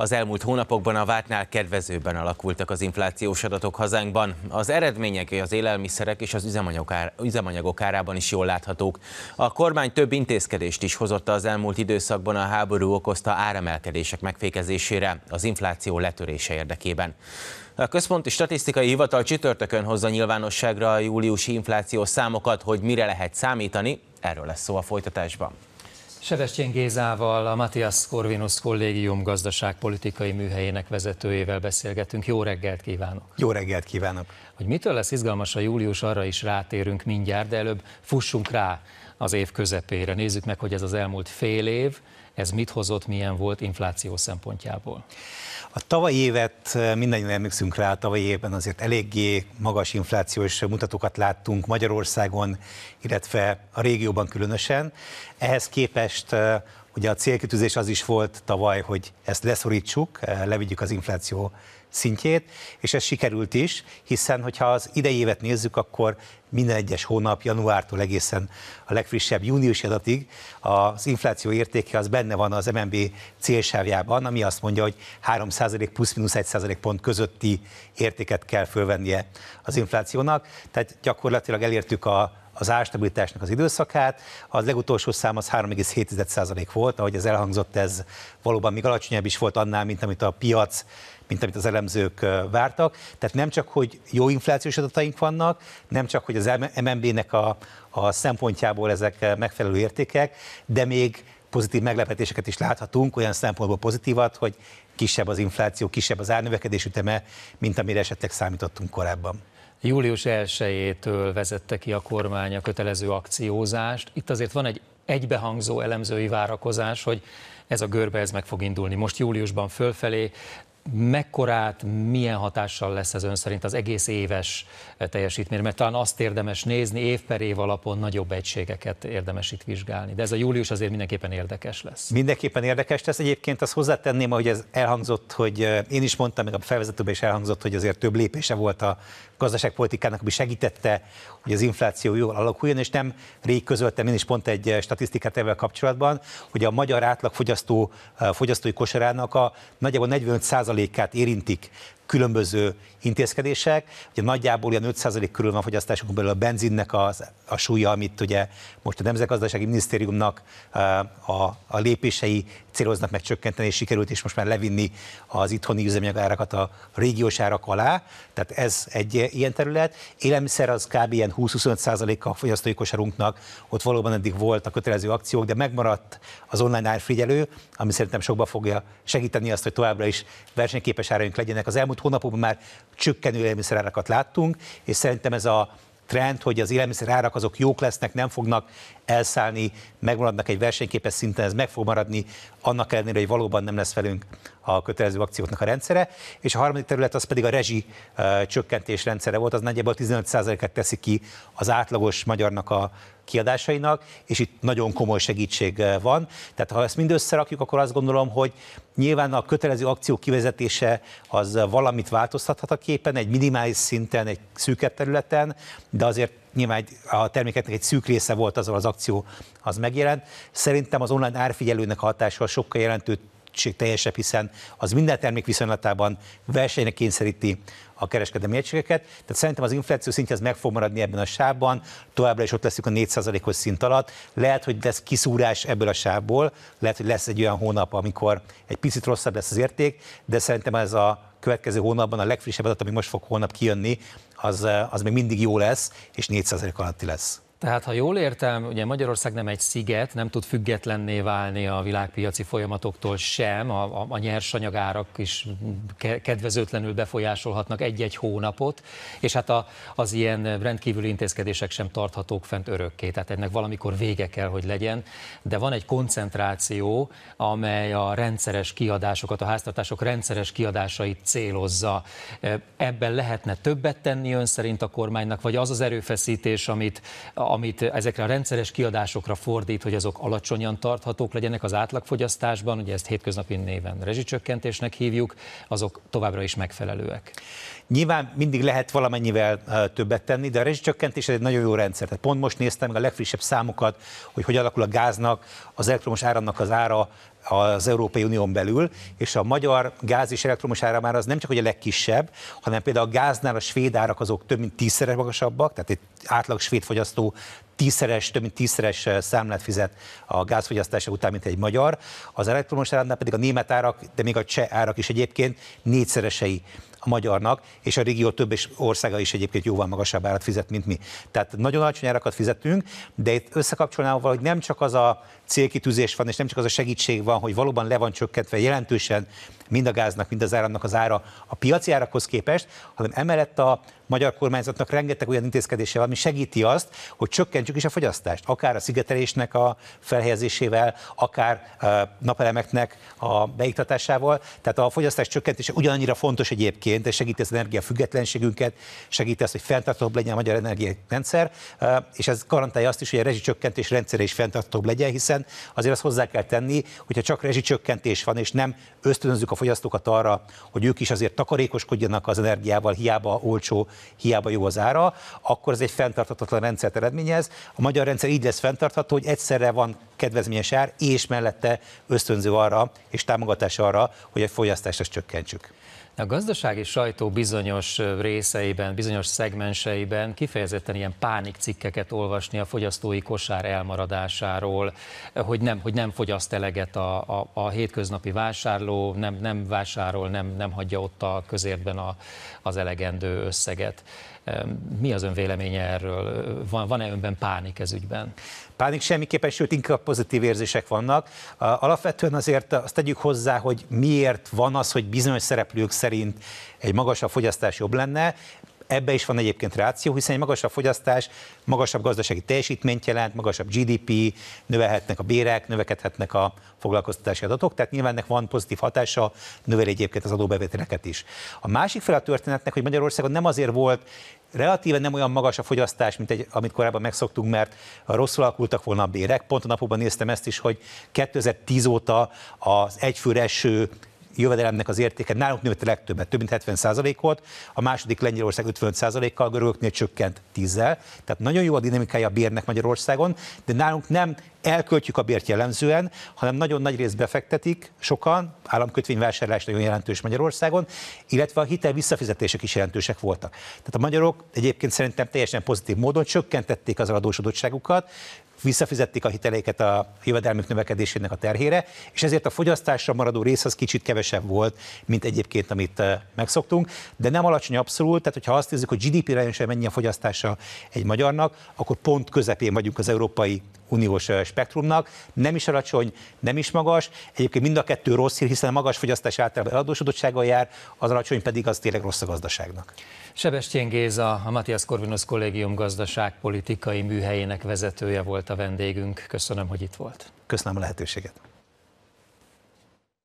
Az elmúlt hónapokban a vártnál kedvezőbben alakultak az inflációs adatok hazánkban. Az eredmények az élelmiszerek és az üzemanyagok, ár, üzemanyagok árában is jól láthatók. A kormány több intézkedést is hozott az elmúlt időszakban a háború okozta áremelkedések megfékezésére, az infláció letörése érdekében. A Központi Statisztikai Hivatal csütörtökön hozza nyilvánosságra a júliusi inflációs számokat, hogy mire lehet számítani, erről lesz szó a folytatásban. Sebestyén Gézával, a Matthias Corvinus Kollégium gazdaságpolitikai műhelyének vezetőjével beszélgetünk. Jó reggelt kívánok! Jó reggelt kívánok! Hogy mitől lesz izgalmas a július, arra is rátérünk mindjárt, de előbb fussunk rá az év közepére. Nézzük meg, hogy ez az elmúlt fél év, ez mit hozott, milyen volt infláció szempontjából. A tavalyi évet eh, mindannyian emlékszünk rá, a tavalyi évben azért eléggé magas inflációs mutatókat láttunk Magyarországon, illetve a régióban különösen. Ehhez képest eh, Ugye a célkitűzés az is volt tavaly, hogy ezt leszorítsuk, eh, levigyük az infláció szintjét, és ez sikerült is, hiszen hogyha az idei évet nézzük, akkor minden egyes hónap, januártól egészen a legfrissebb júniusi adatig az infláció értéke az benne van az MNB célsávjában, ami azt mondja, hogy 3% plusz-minusz 1% pont közötti értéket kell fölvennie az inflációnak, tehát gyakorlatilag elértük a az árstabilitásnak az időszakát. Az legutolsó szám az 3,7% volt, ahogy ez elhangzott, ez valóban még alacsonyabb is volt annál, mint amit a piac mint amit az elemzők vártak. Tehát nem csak, hogy jó inflációs adataink vannak, nem csak, hogy az MNB-nek a, a szempontjából ezek megfelelő értékek, de még pozitív meglepetéseket is láthatunk, olyan szempontból pozitívat, hogy kisebb az infláció, kisebb az árnövekedés üteme, mint amire esetleg számítottunk korábban. Július 1-től vezette ki a kormány a kötelező akciózást. Itt azért van egy egybehangzó elemzői várakozás, hogy ez a görbe ez meg fog indulni. Most júliusban fölfelé mekkorát, milyen hatással lesz ez ön szerint az egész éves eh, teljesítmény? Mert talán azt érdemes nézni, év per év alapon nagyobb egységeket érdemes itt vizsgálni. De ez a július azért mindenképpen érdekes lesz. Mindenképpen érdekes lesz. Egyébként azt hozzátenném, ahogy ez elhangzott, hogy eh, én is mondtam, meg a felvezetőben is elhangzott, hogy azért több lépése volt a gazdaságpolitikának, ami segítette, hogy az infláció jól alakuljon, és nem rég közöltem én is pont egy eh, statisztikát ebben kapcsolatban, hogy a magyar átlagfogyasztó fogyasztói kosarának a nagyjából 45 százalékát érintik különböző intézkedések. Ugye nagyjából ilyen 5% körül van a fogyasztásunk belül a benzinnek a, a súlya, amit ugye most a Nemzetgazdasági Minisztériumnak eh, a, a lépései céloznak meg csökkenteni, és sikerült is most már levinni az itthoni üzemanyag árakat a régiós árak alá, tehát ez egy ilyen terület. Élelmiszer az kb. ilyen 20 25 a fogyasztói kosarunknak, ott valóban eddig volt a kötelező akciók, de megmaradt az online árfigyelő, ami szerintem sokba fogja segíteni azt, hogy továbbra is versenyképes áraink legyenek. Az elmúlt elmúlt hónapokban már csökkenő élelmiszerárakat láttunk, és szerintem ez a trend, hogy az élelmiszerárak azok jók lesznek, nem fognak elszállni, megmaradnak egy versenyképes szinten, ez meg fog maradni, annak ellenére, hogy valóban nem lesz velünk a kötelező akcióknak a rendszere, és a harmadik terület az pedig a rezsi csökkentés rendszere volt, az nagyjából 15%-et teszi ki az átlagos magyarnak a kiadásainak, és itt nagyon komoly segítség van. Tehát ha ezt mind összerakjuk, akkor azt gondolom, hogy nyilván a kötelező akció kivezetése az valamit változtathat a képen, egy minimális szinten, egy szűkebb területen, de azért nyilván a termékeknek egy szűk része volt az, az akció, az megjelent. Szerintem az online árfigyelőnek a hatása sokkal jelentőbb teljesebb, hiszen az minden termék viszonylatában versenyre kényszeríti a kereskedelmi egységeket. Tehát szerintem az infláció szintje az meg fog maradni ebben a sávban, továbbra is ott leszünk a 4%-os szint alatt. Lehet, hogy lesz kiszúrás ebből a sávból, lehet, hogy lesz egy olyan hónap, amikor egy picit rosszabb lesz az érték, de szerintem ez a következő hónapban a legfrissebb adat, ami most fog holnap kijönni, az, az még mindig jó lesz, és 4% alatti lesz. Tehát, ha jól értem, ugye Magyarország nem egy sziget, nem tud függetlenné válni a világpiaci folyamatoktól sem, a, a, a nyersanyagárak is kedvezőtlenül befolyásolhatnak egy-egy hónapot, és hát a, az ilyen rendkívüli intézkedések sem tarthatók fent örökké, tehát ennek valamikor vége kell, hogy legyen, de van egy koncentráció, amely a rendszeres kiadásokat, a háztartások rendszeres kiadásait célozza. Ebben lehetne többet tenni ön szerint a kormánynak, vagy az az erőfeszítés, amit amit ezekre a rendszeres kiadásokra fordít, hogy azok alacsonyan tarthatók legyenek az átlagfogyasztásban, ugye ezt hétköznapi néven rezsicsökkentésnek hívjuk, azok továbbra is megfelelőek. Nyilván mindig lehet valamennyivel többet tenni, de a rezsicsökkentés egy nagyon jó rendszer. Tehát pont most néztem meg a legfrissebb számokat, hogy hogy alakul a gáznak, az elektromos áramnak az ára az Európai Unión belül, és a magyar gáz és elektromos már az nem csak hogy a legkisebb, hanem például a gáznál a svéd árak azok több mint tízszeres magasabbak, tehát egy átlag svéd fogyasztó tízszeres, több mint tízszeres eh, számlát fizet a gázfogyasztása után, mint egy magyar. Az elektromos áramnál pedig a német árak, de még a cseh árak is egyébként négyszeresei a magyarnak, és a régió több és országa is egyébként jóval magasabb árat fizet, mint mi. Tehát nagyon alacsony árakat fizetünk, de itt összekapcsolnám hogy nem csak az a célkitűzés van, és nem csak az a segítség van, hogy valóban le van csökkentve jelentősen mind a gáznak, mind az áramnak az ára a piaci árakhoz képest, hanem emellett a magyar kormányzatnak rengeteg olyan intézkedése van, ami segíti azt, hogy csökkentsük is a fogyasztást, akár a szigetelésnek a felhelyezésével, akár napelemeknek a beiktatásával. Tehát a fogyasztás csökkentése ugyanannyira fontos egyébként, és segíti az energia függetlenségünket, segíti azt, hogy fenntartóbb legyen a magyar energiarendszer, és ez garantálja azt is, hogy a rezsicsökkentés rendszere is fenntartóbb legyen, hiszen azért azt hozzá kell tenni, hogyha csak rezsicsökkentés van, és nem ösztönözzük a fogyasztókat arra, hogy ők is azért takarékoskodjanak az energiával, hiába olcsó, hiába jó az ára, akkor ez egy fenntarthatatlan rendszert eredményez. A magyar rendszer így lesz fenntartható, hogy egyszerre van kedvezményes ár, és mellette ösztönző arra, és támogatás arra, hogy a fogyasztást csökkentsük. A gazdasági sajtó bizonyos részeiben, bizonyos szegmenseiben kifejezetten ilyen pánikcikkeket olvasni a fogyasztói kosár elmaradásáról, hogy nem, hogy nem fogyaszt eleget a, a, a hétköznapi vásárló, nem, nem vásárol, nem, nem hagyja ott a közértben a, az elegendő összeget. Mi az ön véleménye erről? Van, e önben pánik ez ügyben? Pánik semmiképpen, sőt inkább pozitív érzések vannak. Alapvetően azért azt tegyük hozzá, hogy miért van az, hogy bizonyos szereplők szerint egy magasabb fogyasztás jobb lenne. Ebbe is van egyébként ráció, hiszen egy magasabb fogyasztás magasabb gazdasági teljesítményt jelent, magasabb GDP, növelhetnek a bérek, növekedhetnek a foglalkoztatási adatok, tehát nyilván ennek van pozitív hatása, növeli egyébként az adóbevételeket is. A másik fel a történetnek, hogy Magyarországon nem azért volt relatíve nem olyan magas a fogyasztás, mint egy, amit korábban megszoktunk, mert rosszul alakultak volna a bérek. Pont a napokban néztem ezt is, hogy 2010 óta az egyfőre eső jövedelemnek az értéke nálunk nőtt legtöbbet, több mint 70 volt, a második Lengyelország 55 kal görögöknél csökkent 10 -zel. Tehát nagyon jó a dinamikája a bérnek Magyarországon, de nálunk nem elköltjük a bért jellemzően, hanem nagyon nagy részt befektetik sokan, államkötvényvásárlás nagyon jelentős Magyarországon, illetve a hitel visszafizetések is jelentősek voltak. Tehát a magyarok egyébként szerintem teljesen pozitív módon csökkentették az adósodottságukat, visszafizették a hiteléket a jövedelmük növekedésének a terhére, és ezért a fogyasztásra maradó rész az kicsit kevesebb volt, mint egyébként, amit eh, megszoktunk, de nem alacsony abszolút, tehát hogyha azt nézzük, hogy GDP-re mennyi a fogyasztása egy magyarnak, akkor pont közepén vagyunk az európai uniós spektrumnak. Nem is alacsony, nem is magas. Egyébként mind a kettő rossz hír, hiszen a magas fogyasztás általában eladósodottsággal jár, az alacsony pedig az tényleg rossz a gazdaságnak. Sebestyén Géza, a Matthias Corvinus Kollégium gazdaságpolitikai műhelyének vezetője volt a vendégünk. Köszönöm, hogy itt volt. Köszönöm a lehetőséget.